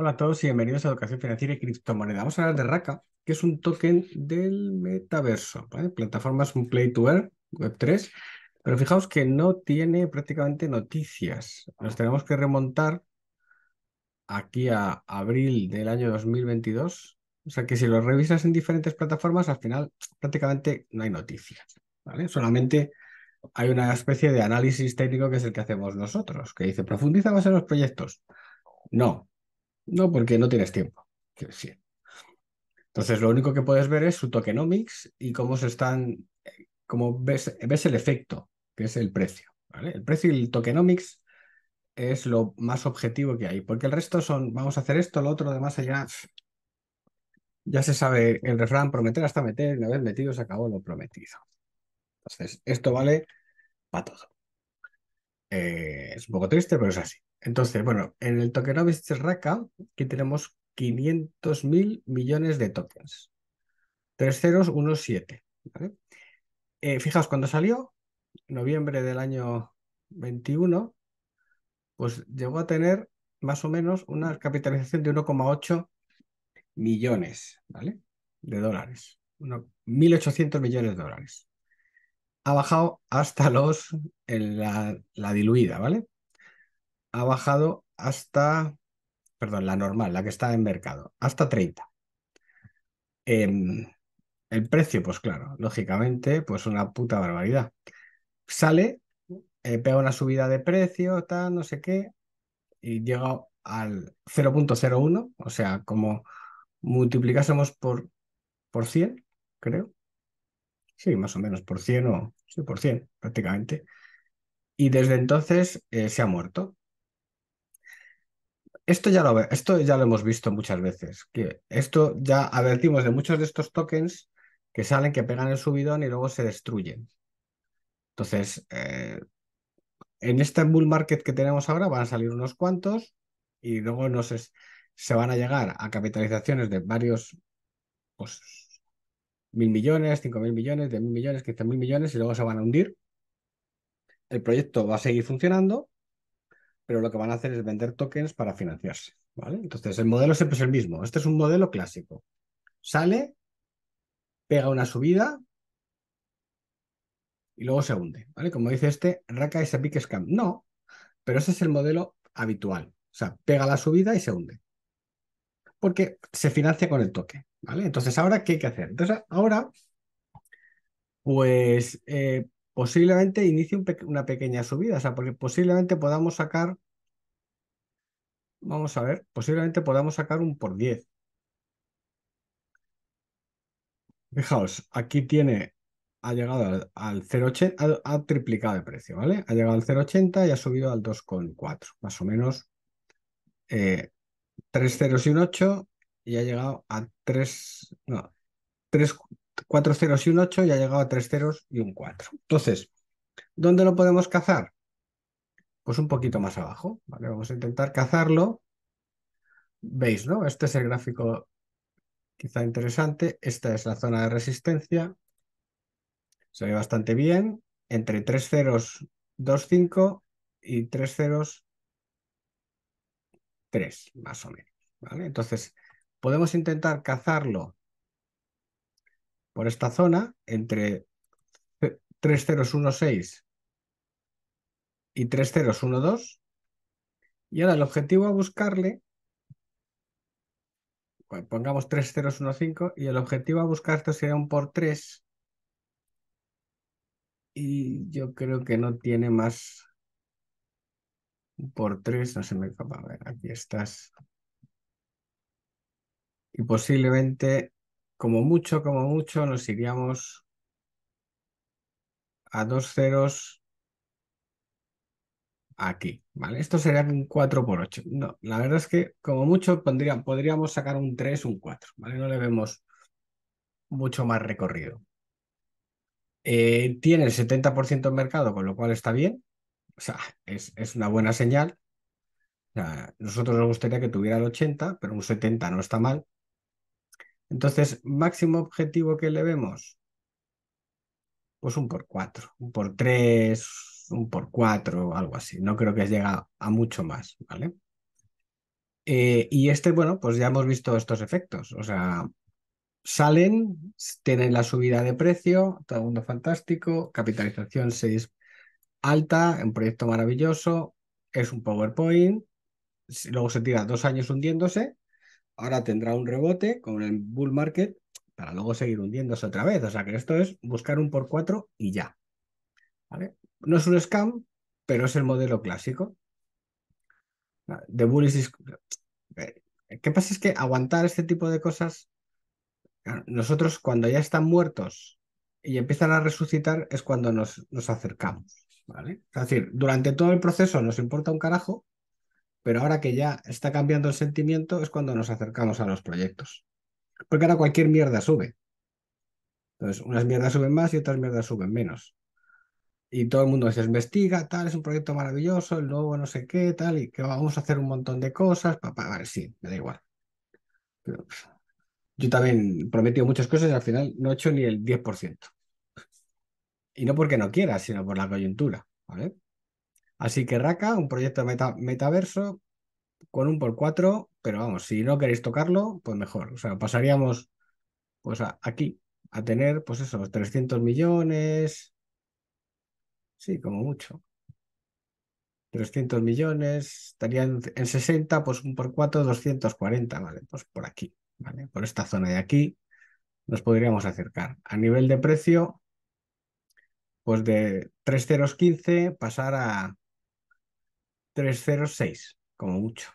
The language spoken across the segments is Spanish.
Hola a todos y bienvenidos a Educación Financiera y Criptomoneda. Vamos a hablar de RACA, que es un token del metaverso. ¿vale? Plataforma es un Play to Earn, Web3, pero fijaos que no tiene prácticamente noticias. Nos tenemos que remontar aquí a abril del año 2022. O sea que si lo revisas en diferentes plataformas, al final prácticamente no hay noticias. Solamente hay una especie de análisis técnico que es el que hacemos nosotros, que dice, ¿profundiza más en los proyectos. No, no, porque no tienes tiempo. Entonces, lo único que puedes ver es su tokenomics y cómo se están, eh, cómo ves, ves el efecto, que es el precio. El precio y el tokenomics es lo más objetivo que hay, porque el resto son, vamos a hacer esto, lo otro, demás allá. Ya se sabe el refrán, prometer hasta meter, una vez metido se acabó lo prometido. Entonces, esto vale para todo. Eh, es un poco triste, pero es así. Entonces, bueno, en el tokenomics Raka, aquí tenemos 500.000 millones de tokens. Terceros, siete. ¿vale? Eh, fijaos, cuando salió, noviembre del año 21, pues llegó a tener más o menos una capitalización de 1,8 millones ¿vale? de dólares. 1.800 millones de dólares. Ha bajado hasta los, en la diluida, ¿vale? ha bajado hasta, perdón, la normal, la que está en mercado, hasta 30. Em, el precio, pues claro, lógicamente, pues una puta barbaridad. Sale, eh, pega una subida de precio, tal, no sé qué, y llega al 0.01, o sea, como multiplicásemos por, por 100, creo. Sí, más o menos por 100 o por 100 prácticamente. Y desde entonces eh, se ha muerto esto ya, lo, esto ya lo hemos visto muchas veces, que esto ya advertimos de muchos de estos tokens que salen, que pegan el subidón y luego se destruyen. Entonces, eh, en este bull market que tenemos ahora van a salir unos cuantos y luego se van a llegar a capitalizaciones de varios pues, mil millones, cinco mil millones, de mil millones, quince mil millones y luego se van a hundir. El proyecto va a seguir funcionando, pero lo que van a hacer es vender tokens para financiarse. ¿vale? Entonces, el modelo siempre es el mismo. Este es un modelo clásico. Sale, pega una subida y luego se hunde. ¿vale? Como dice este, Raka es a big scam. No, pero ese es el modelo habitual. O sea, pega la subida y se hunde. Porque se financia con el toque. ¿vale? Entonces, ¿ahora qué hay que hacer? Entonces, ahora, pues eh, posiblemente inicie una pequeña subida, o sea, porque posiblemente podamos sacar, vamos a ver, posiblemente podamos sacar un por 10. Fijaos, aquí tiene, ha llegado al, 0,80, ha, triplicado de precio, ¿vale? Ha llegado al 0,80 y ha subido al 2,4, más o menos eh, y un y ha llegado a 3, no, 3, 4 ceros y un 8 y ha llegado a tres ceros y un 4. Entonces, ¿dónde lo podemos cazar? Pues un poquito más abajo, ¿vale? Vamos a intentar cazarlo. ¿Veis, no? Este es el gráfico quizá interesante. Esta es la zona de resistencia. Se ve bastante bien. Entre tres ceros, 2, 5 y tres ceros, 3, más o menos. ¿vale? Entonces, podemos intentar cazarlo por esta zona, entre 3016 y 3012. Y ahora el objetivo a buscarle, pues pongamos 3015, y el objetivo a buscar esto sería un por 3. Y yo creo que no tiene más por 3, no se me A ver, aquí estás. Y posiblemente como mucho, como mucho, nos iríamos a dos ceros aquí, ¿vale? Esto sería un 4 por 8. No, la verdad es que como mucho podríamos sacar un 3, un 4, ¿vale? No le vemos mucho más recorrido. Eh, tiene el 70% en mercado, con lo cual está bien. O sea, es, es una buena señal. O sea, nosotros nos gustaría que tuviera el 80, pero un 70 no está mal. Entonces, máximo objetivo que le vemos, pues un por cuatro, un por tres, un por cuatro, algo así. No creo que llega a mucho más, ¿vale? Eh, y este, bueno, pues ya hemos visto estos efectos. O sea, salen, tienen la subida de precio, todo el mundo fantástico, capitalización 6 alta, un proyecto maravilloso, es un PowerPoint, luego se tira dos años hundiéndose ahora tendrá un rebote con el bull market para luego seguir hundiéndose otra vez. O sea que esto es buscar un por cuatro y ya. ¿Vale? No es un scam, pero es el modelo clásico. de eh, ¿Qué pasa? Es que aguantar este tipo de cosas, nosotros cuando ya están muertos y empiezan a resucitar es cuando nos, acercamos. ¿vale? Es decir, durante todo el proceso nos importa un carajo, pero ahora que ya está cambiando el sentimiento es cuando nos acercamos a los proyectos. Porque ahora cualquier mierda sube. Entonces, unas mierdas suben más y otras mierdas suben menos. Y todo el mundo se investiga, tal, es un proyecto maravilloso, el nuevo no sé qué, tal, y que vamos a hacer un montón de cosas, papá, vale, sí, me da igual. yo también he prometido muchas cosas y al final no he hecho ni el 10%. Y no porque no quiera, sino por la coyuntura, ¿vale? Así que Raka, un proyecto de metaverso con un por cuatro, pero vamos, si no queréis tocarlo, pues mejor. O sea, pasaríamos pues aquí a tener, pues eso, 300 millones. Sí, como mucho. 300 millones, estarían en 60, pues un por 4, 240, ¿vale? Pues por aquí, ¿vale? Por esta zona de aquí nos podríamos acercar. A nivel de precio, pues de 3,015 pasar a 306, como mucho.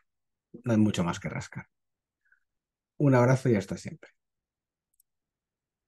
No hay mucho más que rascar. Un abrazo y hasta siempre.